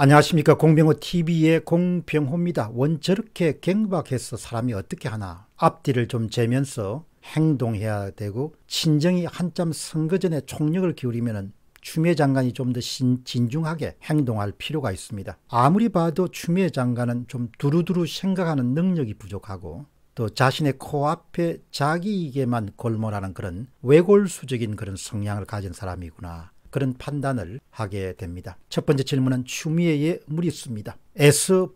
안녕하십니까 공병호 TV의 공병호입니다. 원 저렇게 갱박해서 사람이 어떻게 하나 앞뒤를 좀 재면서 행동해야 되고 친정이 한참 선거 전에 총력을 기울이면 추미애 장관이 좀 더 진중하게 행동할 필요가 있습니다. 아무리 봐도 추미애 장관은 좀 두루두루 생각하는 능력이 부족하고 또 자신의 코앞에 자기 이게만 골몰하는 그런 외골수적인 그런 성향을 가진 사람이구나 그런 판단을 하게 됩니다. 첫 번째 질문은 추미애의 무리수입니다. 에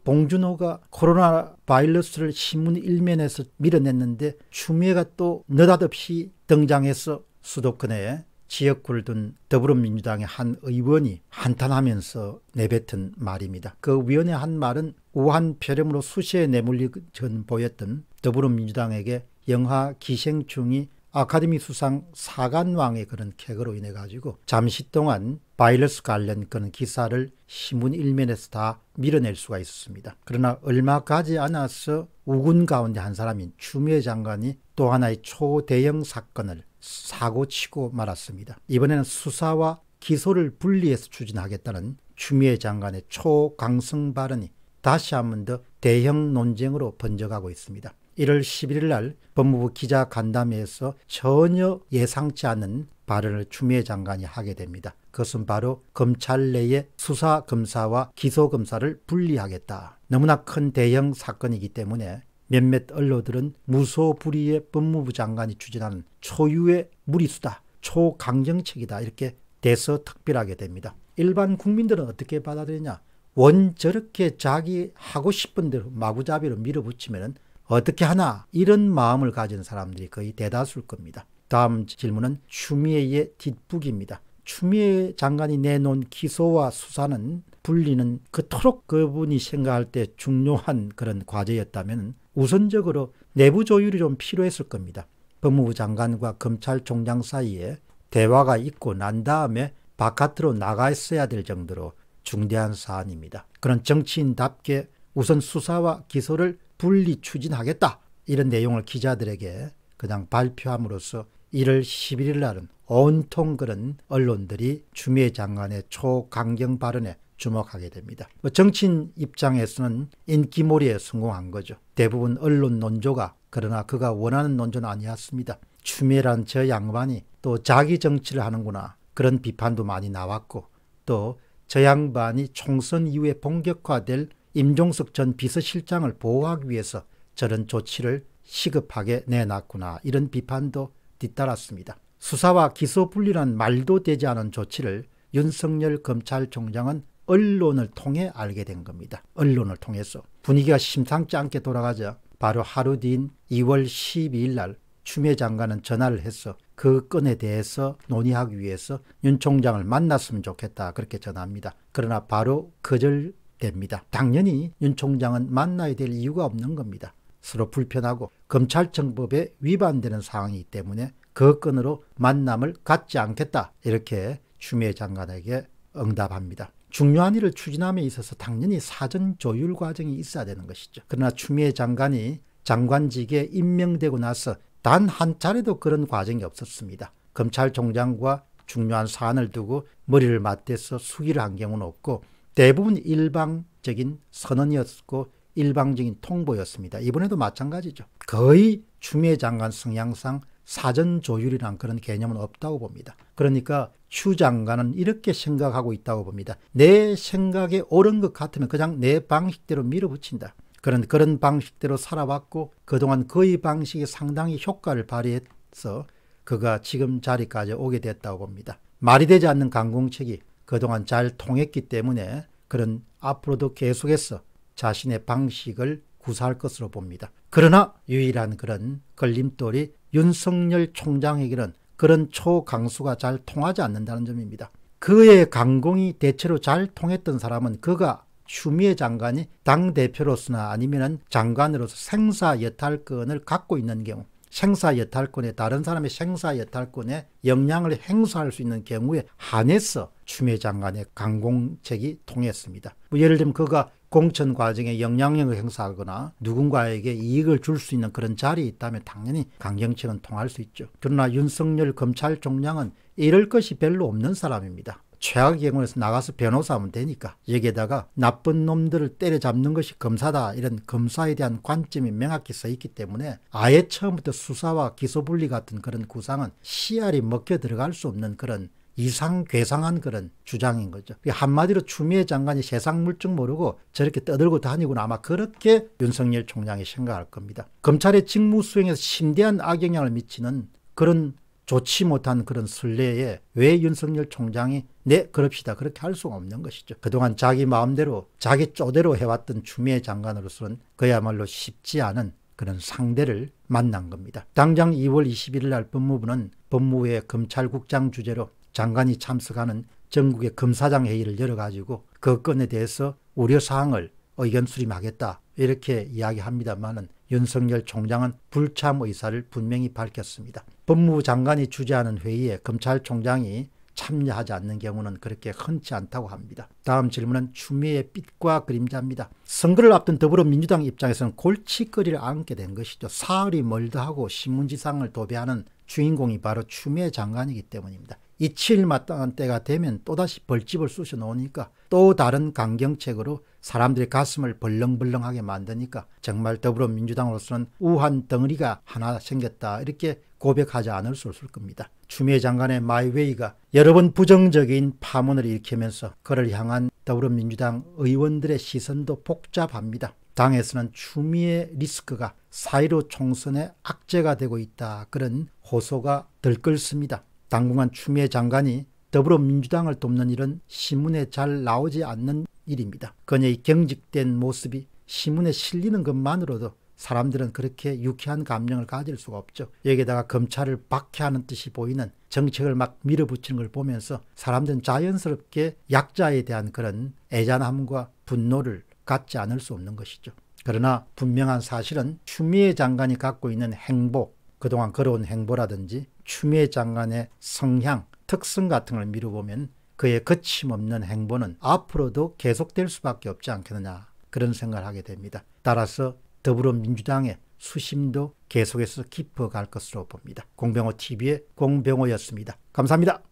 봉준호가 코로나 바이러스를 신문 일면에서 밀어냈는데 추미애가 또 느닷없이 등장해서 수도권에 지역구를 둔 더불어민주당의 한 의원이 한탄하면서 내뱉은 말입니다. 그 위원의 한 말은 우한 폐렴으로 수시에 내몰리 전 보였던 더불어민주당에게 영하 기생충이 아카데미 수상 사관왕의 그런 캐그로 인해 가지고 잠시 동안 바이러스 관련 그런 기사를 신문 일면에서 다 밀어낼 수가 있었습니다. 그러나 얼마 가지 않아서 우군 가운데 한 사람인 추미애 장관이 또 하나의 초대형 사건을 사고치고 말았습니다. 이번에는 수사와 기소를 분리해서 추진하겠다는 추미애 장관의 초강성 발언이 다시 한 번 더 대형 논쟁으로 번져가고 있습니다. 1월 11일 날 법무부 기자 간담회에서 전혀 예상치 않은 발언을 추미애 장관이 하게 됩니다. 그것은 바로 검찰 내의 수사 검사와 기소 검사를 분리하겠다. 너무나 큰 대형 사건이기 때문에 몇몇 언론들은 무소불위의 법무부 장관이 추진하는 초유의 무리수다. 초강경책이다 이렇게 대서특별하게 됩니다. 일반 국민들은 어떻게 받아들이냐? 원 저렇게 자기 하고 싶은 대로 마구잡이로 밀어붙이면 은 어떻게 하나 이런 마음을 가진 사람들이 거의 대다수일 겁니다. 다음 질문은 추미애의 뒷북입니다. 추미애 장관이 내놓은 기소와 수사는 분리는 그토록 그분이 생각할 때 중요한 그런 과제였다면 우선적으로 내부 조율이 좀 필요했을 겁니다. 법무부 장관과 검찰총장 사이에 대화가 있고 난 다음에 바깥으로 나가 있어야 될 정도로 중대한 사안입니다. 그런 정치인답게 우선 수사와 기소를 분리 추진하겠다. 이런 내용을 기자들에게 그냥 발표함으로써 1월 11일 날은 온통 그런 언론들이 주미애 장관의 초강경 발언에 주목하게 됩니다. 뭐 정치인 입장에서는 인기몰이에 성공한 거죠. 대부분 언론 논조가 그러나 그가 원하는 논조는 아니었습니다. 추미애란 저 양반이 또 자기 정치를 하는구나 그런 비판도 많이 나왔고 또 저 양반이 총선 이후에 본격화될 임종석 전 비서실장을 보호하기 위해서 저런 조치를 시급하게 내놨구나 이런 비판도 뒤따랐습니다. 수사와 기소 분리란 말도 되지 않은 조치를 윤석열 검찰총장은 언론을 통해 알게 된 겁니다. 언론을 통해서 분위기가 심상치 않게 돌아가자 바로 하루 뒤인 2월 12일 날 추미애 장관은 전화를 해서 그 건에 대해서 논의하기 위해서 윤 총장을 만났으면 좋겠다 그렇게 전합니다. 그러나 바로 거절 됩니다. 당연히 윤 총장은 만나야 될 이유가 없는 겁니다. 서로 불편하고 검찰청법에 위반되는 사항이기 때문에 그 건으로 만남을 갖지 않겠다 이렇게 추미애 장관에게 응답합니다. 중요한 일을 추진함에 있어서 당연히 사전 조율 과정이 있어야 되는 것이죠. 그러나 추미애 장관이 장관직에 임명되고 나서 단 한 차례도 그런 과정이 없었습니다. 검찰총장과 중요한 사안을 두고 머리를 맞대서 수기를 한 경우는 없고 대부분 일방적인 선언이었고 일방적인 통보였습니다. 이번에도 마찬가지죠. 거의 추미애 장관 성향상 사전 조율이란 그런 개념은 없다고 봅니다. 그러니까 추 장관은 이렇게 생각하고 있다고 봅니다. 내 생각에 옳은 것 같으면 그냥 내 방식대로 밀어붙인다. 그런 그런 방식대로 살아왔고 그동안 그의 방식이 상당히 효과를 발휘해서 그가 지금 자리까지 오게 됐다고 봅니다. 말이 되지 않는 강공책이 그동안 잘 통했기 때문에 그는 앞으로도 계속해서 자신의 방식을 구사할 것으로 봅니다. 그러나 유일한 그런 걸림돌이 윤석열 총장에게는 그런 초강수가 잘 통하지 않는다는 점입니다. 그의 강공이 대체로 잘 통했던 사람은 그가 추미애 장관이 당대표로서나 아니면 장관으로서 생사여탈권을 갖고 있는 경우 생사 여탈권에 다른 사람의 생사 여탈권에 영향을 행사할 수 있는 경우에 한해서 추미애 장관의 강공책이 통했습니다. 뭐 예를 들면 그가 공천 과정에 영향력을 행사하거나 누군가에게 이익을 줄 수 있는 그런 자리에 있다면 당연히 강경책은 통할 수 있죠. 그러나 윤석열 검찰총장은 이럴 것이 별로 없는 사람입니다. 최악의 경우에서 나가서 변호사하면 되니까 여기에다가 나쁜 놈들을 때려잡는 것이 검사다 이런 검사에 대한 관점이 명확히 써 있기 때문에 아예 처음부터 수사와 기소분리 같은 그런 구상은 씨알이 먹혀 들어갈 수 없는 그런 이상괴상한 그런 주장인 거죠. 한마디로 추미애 장관이 세상 물증 모르고 저렇게 떠들고 다니고나 아마 그렇게 윤석열 총장이 생각할 겁니다. 검찰의 직무 수행에서 심대한 악영향을 미치는 그런 좋지 못한 그런 순례에 왜 윤석열 총장이 네 그럽시다 그렇게 할 수가 없는 것이죠. 그동안 자기 마음대로 자기 쪼대로 해왔던 추미애 장관으로서는 그야말로 쉽지 않은 그런 상대를 만난 겁니다. 당장 2월 21일 날 법무부는 법무부의 검찰국장 주재로 장관이 참석하는 전국의 검사장 회의를 열어가지고 그 건에 대해서 우려사항을 의견 수렴하겠다 이렇게 이야기합니다만은 윤석열 총장은 불참 의사를 분명히 밝혔습니다. 법무부 장관이 주재하는 회의에 검찰총장이 참여하지 않는 경우는 그렇게 흔치 않다고 합니다. 다음 질문은 추미애 빛과 그림자입니다. 선거를 앞둔 더불어민주당 입장에서는 골칫거리를 안게 된 것이죠. 사흘이 멀다 하고 신문지상을 도배하는 주인공이 바로 추미애 장관이기 때문입니다. 이칠 마땅한 때가 되면 또다시 벌집을 쑤셔 놓으니까 또 다른 강경책으로 사람들의 가슴을 벌렁벌렁하게 만드니까 정말 더불어민주당으로서는 우한 덩어리가 하나 생겼다 이렇게 고백하지 않을 수 없을 겁니다. 추미애 장관의 마이웨이가 여러 번 부정적인 파문을 일으키면서 그를 향한 더불어민주당 의원들의 시선도 복잡합니다. 당에서는 추미애 리스크가 사이로 총선에 악재가 되고 있다 그런 호소가 들끓습니다. 당분간 추미애 장관이 더불어민주당을 돕는 일은 신문에 잘 나오지 않는 일입니다. 그녀의 경직된 모습이 신문에 실리는 것만으로도 사람들은 그렇게 유쾌한 감정을 가질 수가 없죠. 여기에다가 검찰을 박해하는 뜻이 보이는 정책을 막 밀어붙이는 걸 보면서 사람들은 자연스럽게 약자에 대한 그런 애잔함과 분노를 갖지 않을 수 없는 것이죠. 그러나 분명한 사실은 추미애 장관이 갖고 있는 행보, 그동안 걸어온 행보라든지 추미애 장관의 성향, 특성 같은 걸 미뤄보면 그의 거침없는 행보는 앞으로도 계속될 수밖에 없지 않겠느냐 그런 생각을 하게 됩니다. 따라서 더불어민주당의 수심도 계속해서 깊어갈 것으로 봅니다. 공병호TV의 공병호였습니다. 감사합니다.